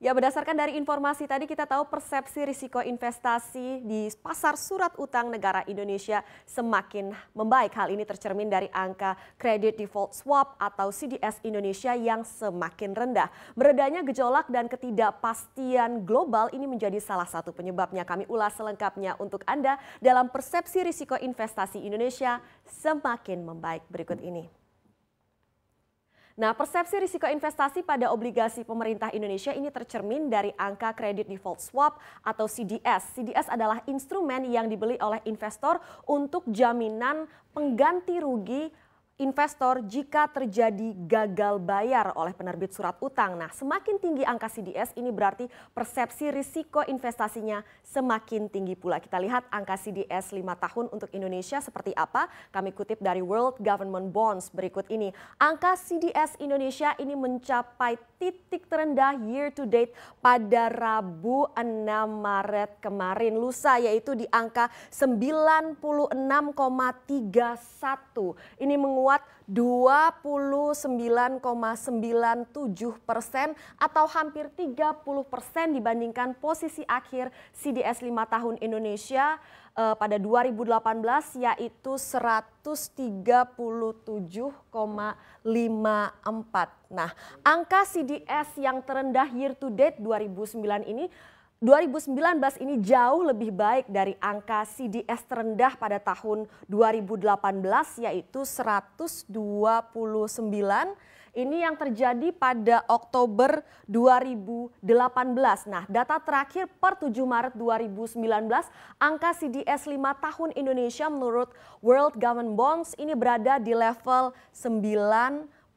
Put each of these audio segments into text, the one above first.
Ya, berdasarkan dari informasi tadi kita tahu persepsi risiko investasi di pasar surat utang negara Indonesia semakin membaik. Hal ini tercermin dari angka credit default swap atau CDS Indonesia yang semakin rendah. Beredanya gejolak dan ketidakpastian global ini menjadi salah satu penyebabnya. Kami ulas selengkapnya untuk Anda dalam persepsi risiko investasi Indonesia semakin membaik berikut ini. Nah, persepsi risiko investasi pada obligasi pemerintah Indonesia ini tercermin dari angka kredit default swap atau CDS. CDS adalah instrumen yang dibeli oleh investor untuk jaminan pengganti rugi investor jika terjadi gagal bayar oleh penerbit surat utang. Nah, semakin tinggi angka CDS ini berarti persepsi risiko investasinya semakin tinggi pula. Kita lihat angka CDS 5 tahun untuk Indonesia seperti apa? Kami kutip dari World Government Bonds berikut ini. Angka CDS Indonesia ini mencapai titik terendah year to date pada Rabu 6 Maret kemarin lusa yaitu di angka 96,31. Ini menguat menguat 29,97 persen atau hampir 30 persen dibandingkan posisi akhir CDS 5 tahun Indonesia eh, pada 2018 yaitu 137,54. Nah, angka CDS yang terendah year to date 2009 ini 2019 ini jauh lebih baik dari angka CDS terendah pada tahun 2018 yaitu 129. Ini yang terjadi pada Oktober 2018. Nah, data terakhir per 7 Maret 2019, angka CDS 5 tahun Indonesia menurut World Government Bonds ini berada di level 99,03.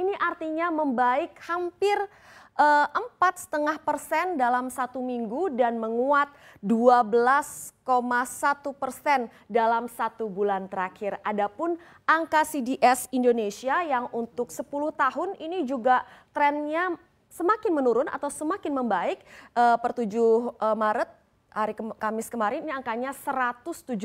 Ini artinya membaik hampir Eh, empat setengah persen dalam satu minggu dan menguat 12,1 persen dalam satu bulan terakhir. Adapun angka CDS Indonesia yang untuk 10 tahun ini juga trennya semakin menurun atau semakin membaik uh, per 7 eh, Maret hari Kamis kemarin ini angkanya 170,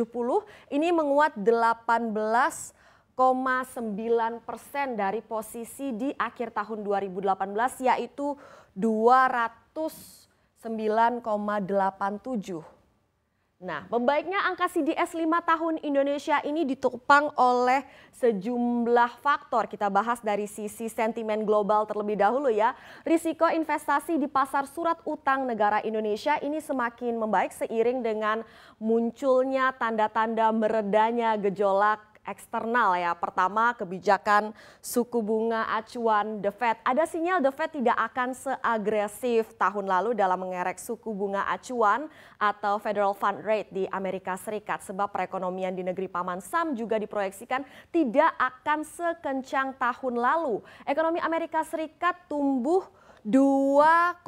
ini menguat 18 0,9 persen dari posisi di akhir tahun 2018 yaitu 209,87. Nah, membaiknya angka CDS 5 tahun Indonesia ini ditopang oleh sejumlah faktor. Kita bahas dari sisi sentimen global terlebih dahulu ya. Risiko investasi di pasar surat utang negara Indonesia ini semakin membaik seiring dengan munculnya tanda-tanda meredanya gejolak eksternal ya. Pertama kebijakan suku bunga acuan The Fed. Ada sinyal The Fed tidak akan seagresif tahun lalu dalam mengerek suku bunga acuan atau Federal Fund Rate di Amerika Serikat sebab perekonomian di negeri Paman Sam juga diproyeksikan tidak akan sekencang tahun lalu. Ekonomi Amerika Serikat tumbuh 2,6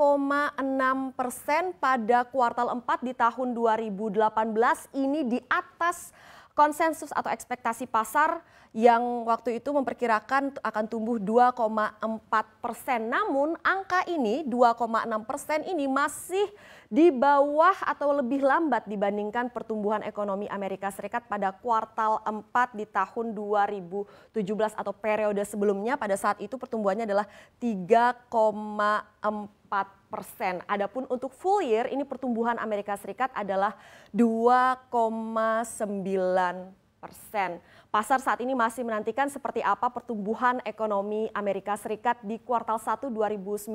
persen pada kuartal 4 di tahun 2018 ini di atas konsensus atau ekspektasi pasar yang waktu itu memperkirakan akan tumbuh 2,4 persen. Namun angka ini 2,6 persen ini masih di bawah atau lebih lambat dibandingkan pertumbuhan ekonomi Amerika Serikat pada kuartal 4 di tahun 2017 atau periode sebelumnya. Pada saat itu pertumbuhannya adalah 3,4 persen. Adapun untuk full year ini pertumbuhan Amerika Serikat adalah 2,9 persen. Pasar saat ini masih menantikan seperti apa pertumbuhan ekonomi Amerika Serikat di kuartal 1 2019.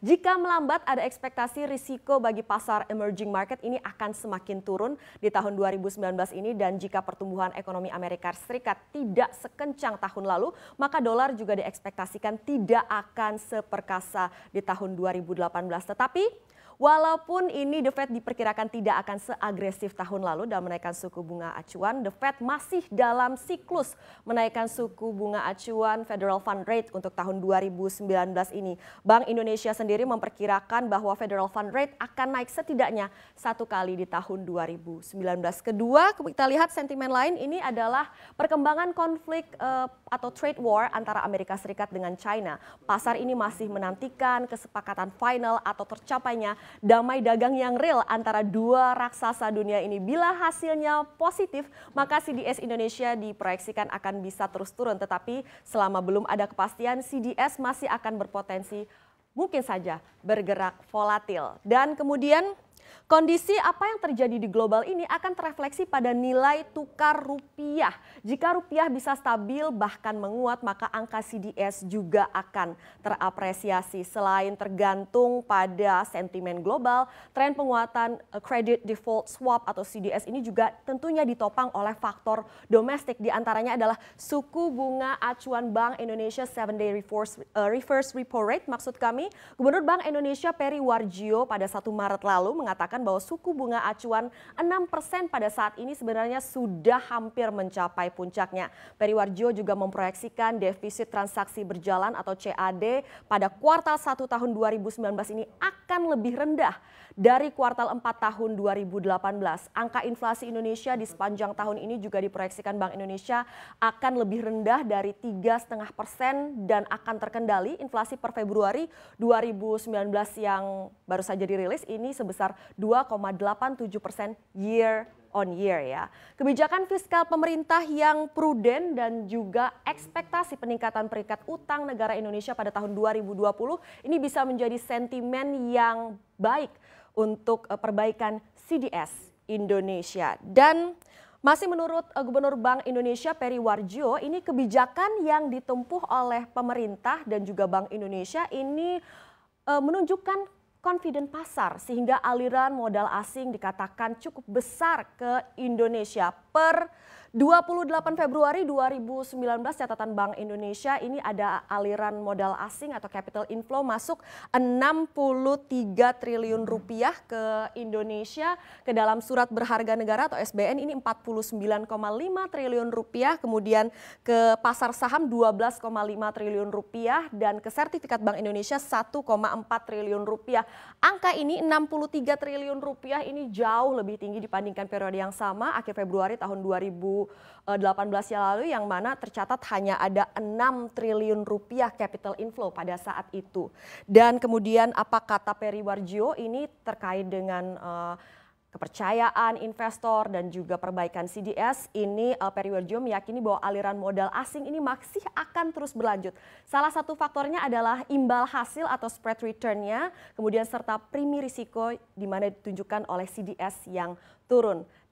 Jika melambat ada ekspektasi risiko bagi pasar emerging market ini akan semakin turun di tahun 2019 ini dan jika pertumbuhan ekonomi Amerika Serikat tidak sekencang tahun lalu, maka dolar juga diekspektasikan tidak akan seperkasa di tahun 2018. Tetapi Walaupun ini The Fed diperkirakan tidak akan seagresif tahun lalu dalam menaikkan suku bunga acuan, The Fed masih dalam siklus menaikkan suku bunga acuan Federal Fund Rate untuk tahun 2019 ini. Bank Indonesia sendiri memperkirakan bahwa Federal Fund Rate akan naik setidaknya satu kali di tahun 2019. Kedua, kita lihat sentimen lain ini adalah perkembangan konflik eh, atau trade war antara Amerika Serikat dengan China. Pasar ini masih menantikan kesepakatan final atau tercapainya damai dagang yang real antara dua raksasa dunia ini. Bila hasilnya positif, maka CDS Indonesia diproyeksikan akan bisa terus turun. Tetapi selama belum ada kepastian, CDS masih akan berpotensi mungkin saja bergerak volatil. Dan kemudian Kondisi apa yang terjadi di global ini akan terefleksi pada nilai tukar rupiah. Jika rupiah bisa stabil bahkan menguat maka angka CDS juga akan terapresiasi. Selain tergantung pada sentimen global, tren penguatan eh, credit default swap atau CDS ini juga tentunya ditopang oleh faktor domestik. Di antaranya adalah suku bunga acuan Bank Indonesia 7 day reverse, uh, reverse repo rate maksud kami. Gubernur Bank Indonesia Peri Warjio pada 1 Maret lalu mengatakan mengatakan bahwa suku bunga acuan 6% pada saat ini sebenarnya sudah hampir mencapai puncaknya. Periwarjo juga memproyeksikan defisit transaksi berjalan atau CAD pada kuartal 1 tahun 2019 ini akan lebih rendah dari kuartal 4 tahun 2018. Angka inflasi Indonesia di sepanjang tahun ini juga diproyeksikan Bank Indonesia akan lebih rendah dari 3,5 persen dan akan terkendali inflasi per Februari 2019 yang baru saja dirilis ini sebesar 2,87 persen year on year ya. Kebijakan fiskal pemerintah yang prudent dan juga ekspektasi peningkatan peringkat utang negara Indonesia pada tahun 2020 ini bisa menjadi sentimen yang baik untuk eh, perbaikan CDS Indonesia. Dan masih menurut eh, Gubernur Bank Indonesia Peri Warjo ini kebijakan yang ditempuh oleh pemerintah dan juga Bank Indonesia ini eh, menunjukkan confident pasar sehingga aliran modal asing dikatakan cukup besar ke Indonesia per 28 Februari 2019 catatan Bank Indonesia ini ada aliran modal asing atau capital inflow masuk 63 triliun rupiah ke Indonesia ke dalam surat berharga negara atau SBN ini 49,5 triliun rupiah kemudian ke pasar saham 12,5 triliun rupiah dan ke sertifikat Bank Indonesia 1,4 triliun rupiah. Angka ini 63 triliun rupiah ini jauh lebih tinggi dibandingkan periode yang sama akhir Februari tahun 2000 2018 yang lalu yang mana tercatat hanya ada 6 triliun rupiah capital inflow pada saat itu. Dan kemudian apa kata Peri Warjio ini terkait dengan uh, kepercayaan investor dan juga perbaikan CDS ini uh, eh, Warjo meyakini bahwa aliran modal asing ini masih akan terus berlanjut. Salah satu faktornya adalah imbal hasil atau spread returnnya, kemudian serta primi risiko di mana ditunjukkan oleh CDS yang turun.